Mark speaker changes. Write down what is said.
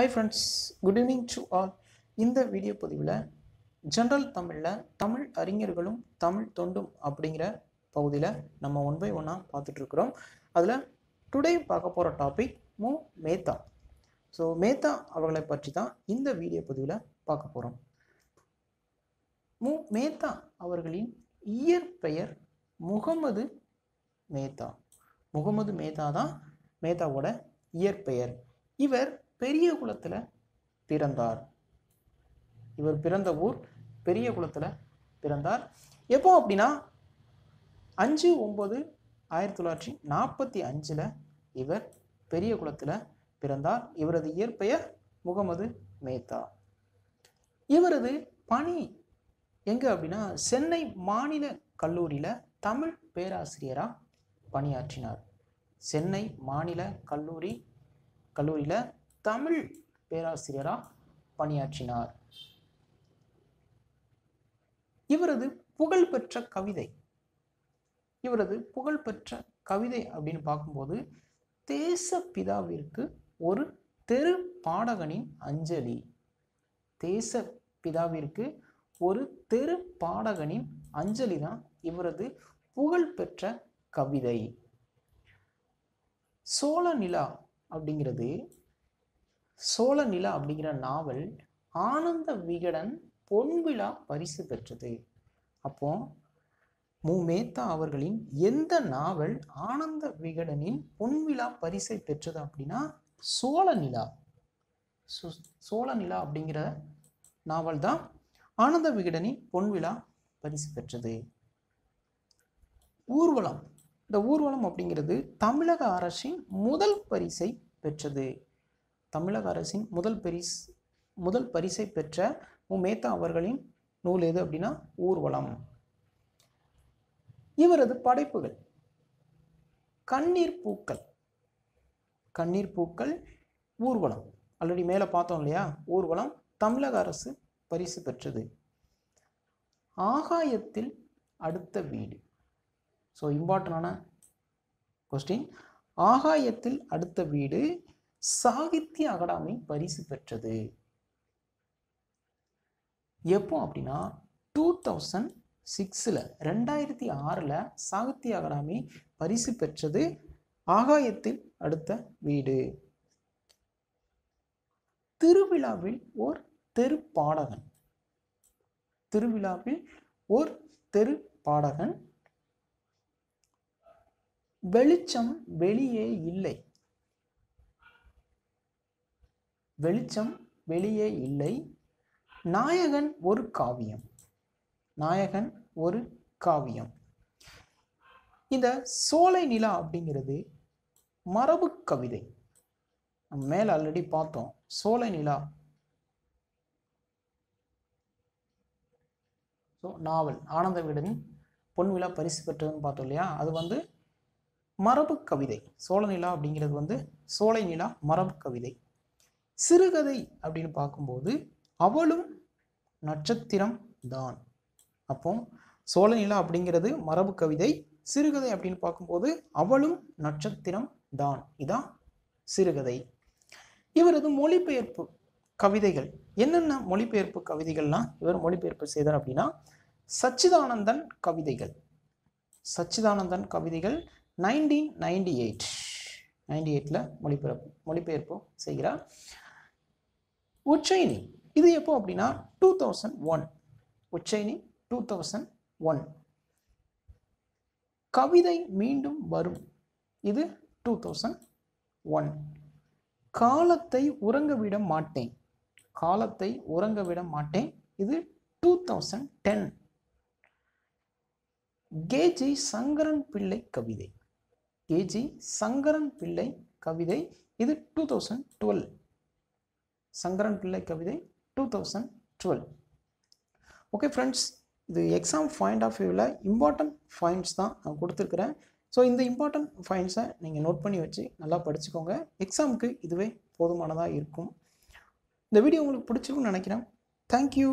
Speaker 1: hi friends good evening to all இந்த video பதிவில் general தமிழில் தமிழ் அறிஞர்களும் தமிழ் தொண்டும் அப்படிங்கிற பகுதியில் நம்ம ஒன் பை ஒன்னாக பார்த்துட்ருக்குறோம் அதில் டுடே பார்க்க போகிற டாபிக் மு மேத்தா ஸோ மேத்தா அவர்களை பற்றி தான் இந்த வீடியோ பதிவில் பார்க்க போகிறோம் மு மேத்தா அவர்களின் இயற்பெயர் முகமது மேத்தா முகமது மேத்தா தான் மேத்தாவோட இயற்பெயர் இவர் பெரிய குளத்தில் பிறந்தார் இவர் பிறந்த ஊர் பெரிய குளத்தில் பிறந்தார் எப்போ அப்படின்னா அஞ்சு ஒம்பது ஆயிரத்தி தொள்ளாயிரத்தி நாற்பத்தி அஞ்சில் இவர் பெரிய குளத்தில் பிறந்தார் இவரது இயற்பெயர் முகமது மேத்தா இவரது பணி எங்கே அப்படின்னா சென்னை மாநில கல்லூரியில் தமிழ் பேராசிரியராக பணியாற்றினார் சென்னை மாநில கல்லூரி கல்லூரியில் தமிழ் பேராசிரியராக பணியாற்றினார் இவரது புகழ்பெற்ற கவிதை இவரது புகழ்பெற்ற கவிதை அப்படின்னு பார்க்கும்போது தேசப்பிதாவிற்கு ஒரு தெரு பாடகனின் அஞ்சலி தேச பிதாவிற்கு ஒரு தெரு பாடகனின் அஞ்சலி தான் இவரது புகழ்பெற்ற கவிதை சோழ நிலா அப்படிங்கிறது சோழ நிலா அப்படிங்கிற நாவல் ஆனந்த விகடன் பொன்விழா பரிசு பெற்றது அப்போ மு மேத்தா அவர்களின் எந்த நாவல் ஆனந்த விகடனின் பொன்விழா பரிசை பெற்றது அப்படின்னா சோழ நிலா சோழ நிலா அப்படிங்கிற நாவல் தான் ஆனந்த விகடனின் பொன்விழா பரிசு பெற்றது ஊர்வலம் இந்த ஊர்வலம் அப்படிங்கிறது தமிழக அரசின் முதல் பரிசை பெற்றது தமிழக அரசின் முதல் பரிஸ் முதல் பரிசை பெற்ற மு மேத்தா அவர்களின் நூல் எது அப்படின்னா ஊர்வலம் இவரது படைப்புகள் கண்ணீர் பூக்கள் கண்ணீர் பூக்கள் ஊர்வலம் ஆல்ரெடி மேலே பார்த்தோம் இல்லையா ஊர்வலம் தமிழக அரசு பரிசு பெற்றது ஆகாயத்தில் அடுத்த வீடு ஸோ இம்பார்ட்டண்டான கொஸ்டின் ஆகாயத்தில் அடுத்த வீடு சாகித்ய அகாடமி பரிசு பெற்றது எப்போ அப்படின்னா டூ தௌசண்ட் சிக்ஸில் ரெண்டாயிரத்தி ஆறில் சாகித்ய அகாடமி பரிசு பெற்றது ஆகாயத்தில் அடுத்த வீடு திருவிழாவில் ஓர் தெரு பாடகன் திருவிழாவில் ஓர் தெரு பாடகன் வெளிச்சம் வெளியே இல்லை வெளிச்சம் வெளியே இல்லை நாயகன் ஒரு காவியம் நாயகன் ஒரு காவியம் இந்த சோலை நிலா அப்படிங்கிறது மரபு கவிதை நம்ம மேலே ஆல்ரெடி பார்த்தோம் சோலை நிலா ஸோ நாவல் ஆனந்த வீடன் பொன் விழா பரிசு பெற்றதுன்னு பார்த்தோம் இல்லையா அது வந்து மரபு கவிதை சோழ நிலா அப்படிங்கிறது வந்து சோலை நிலா மரபு கவிதை சிறுகதை அப்படின்னு பார்க்கும்போது அவளும் நட்சத்திரம் தான் அப்போ சோழநிலா அப்படிங்கிறது மரபு கவிதை சிறுகதை அப்படின்னு பார்க்கும்போது அவளும் நட்சத்திரம் தான் இதான் சிறுகதை இவரது மொழிபெயர்ப்பு கவிதைகள் என்னென்ன மொழிபெயர்ப்பு கவிதைகள்லாம் இவர் மொழிபெயர்ப்பு செய்தார் அப்படின்னா சச்சிதானந்தன் கவிதைகள் சச்சிதானந்தன் கவிதைகள் நைன்டீன் நைன்டி எயிட் நைன்டி எயிட்டில் மொழிபெயர்ப்பு மொழிபெயர்ப்பு செய்கிறார் உச்சைனி இது எப்போ அப்படின்னா two thousand one Ujjaini two thousand one கவிதை மீண்டும் வரும் இது டூ தௌசண்ட் ஒன் காலத்தை உறங்க விட மாட்டேன் காலத்தை உறங்க விட மாட்டேன் இது two thousand ten K G Sankaran Pillai கவிதை கேஜி சங்கரன் பிள்ளை கவிதை இது two thousand twelve Sankaran Pillai கவிதை two thousand twelve okay friends இது எக்ஸாம் பாயிண்ட் ஆஃப் வியூவில் இம்பார்ட்டன்ட் பாயிண்ட்ஸ் தான் நான் கொடுத்துருக்குறேன் ஸோ இந்த இம்பார்ட்டன்ட் பாயிண்ட்ஸை நீங்கள் நோட் பண்ணி வச்சு நல்லா படிச்சுக்கோங்க எக்ஸாமுக்கு இதுவே போதுமானதாக இருக்கும் இந்த வீடியோ உங்களுக்கு பிடிச்சிருக்கும்னு நினைக்கிறேன் தேங்க்யூ